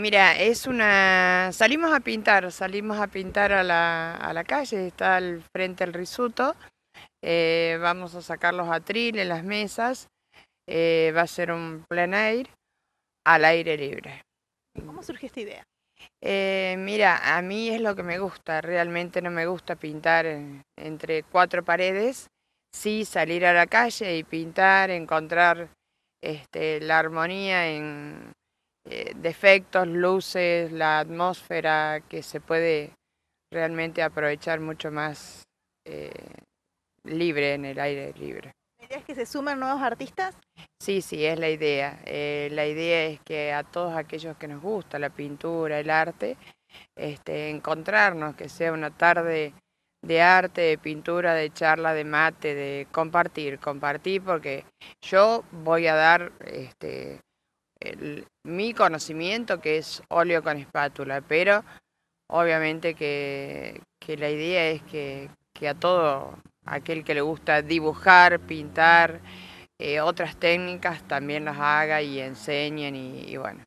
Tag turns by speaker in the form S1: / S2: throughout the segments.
S1: mira, es una. Salimos a pintar, salimos a pintar a la, a la calle, está al frente el risuto. Eh, vamos a sacar los atriles, las mesas. Eh, va a ser un plan air al aire libre. ¿Cómo surgió esta idea? Eh, mira, a mí es lo que me gusta. Realmente no me gusta pintar entre cuatro paredes. Sí, salir a la calle y pintar, encontrar este, la armonía en, eh, defectos, luces, la atmósfera, que se puede realmente aprovechar mucho más eh, libre, en el aire libre.
S2: ¿La idea es que se sumen nuevos artistas?
S1: Sí, sí, es la idea. Eh, la idea es que a todos aquellos que nos gusta la pintura, el arte, este, encontrarnos, que sea una tarde de arte, de pintura, de charla, de mate, de compartir, compartir, porque yo voy a dar este, mi conocimiento, que es óleo con espátula, pero obviamente que, la idea es que, a todo aquel que le gusta dibujar, pintar, eh, otras técnicas también las haga y enseñen y, bueno.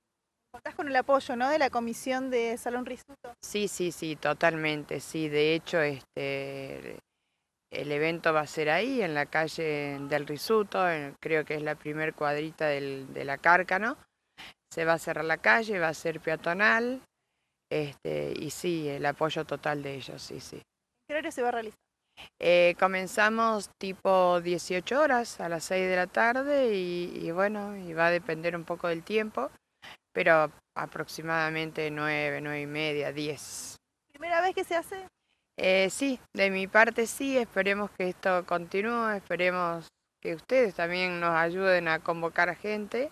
S2: Contás con el apoyo, ¿no?, de la comisión de Salón Risuto.
S1: Sí, sí, sí, totalmente, sí. De hecho, este el evento va a ser ahí, en la calle del Risuto, creo que es la primer cuadrita del, de la Cárcano. Se va a cerrar la calle, va a ser peatonal. Este, y sí, el apoyo total de ellos, sí, sí.
S2: ¿Qué horario se va a realizar?
S1: Eh, comenzamos tipo 18 horas a las 6 de la tarde y, bueno, y va a depender un poco del tiempo, pero aproximadamente 9, 9 y media, 10.
S2: ¿Primera vez que se hace?
S1: Eh, sí, de mi parte sí, esperemos que esto continúe, esperemos que ustedes también nos ayuden a convocar gente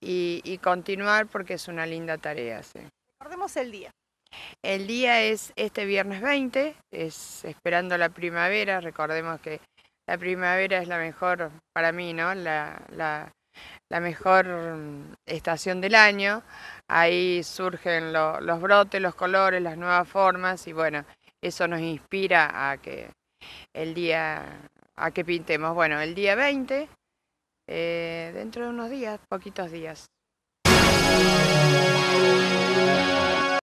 S1: y, continuar porque es una linda tarea. Sí.
S2: Recordemos el día.
S1: El día es este viernes 20, es esperando la primavera, recordemos que la primavera es la mejor, para mí, ¿no? La, mejor mm, estación del año, ahí surgen los brotes, los colores, las nuevas formas y bueno, eso nos inspira a que el día, a que pintemos, bueno, el día 20, eh, dentro de unos días, poquitos días.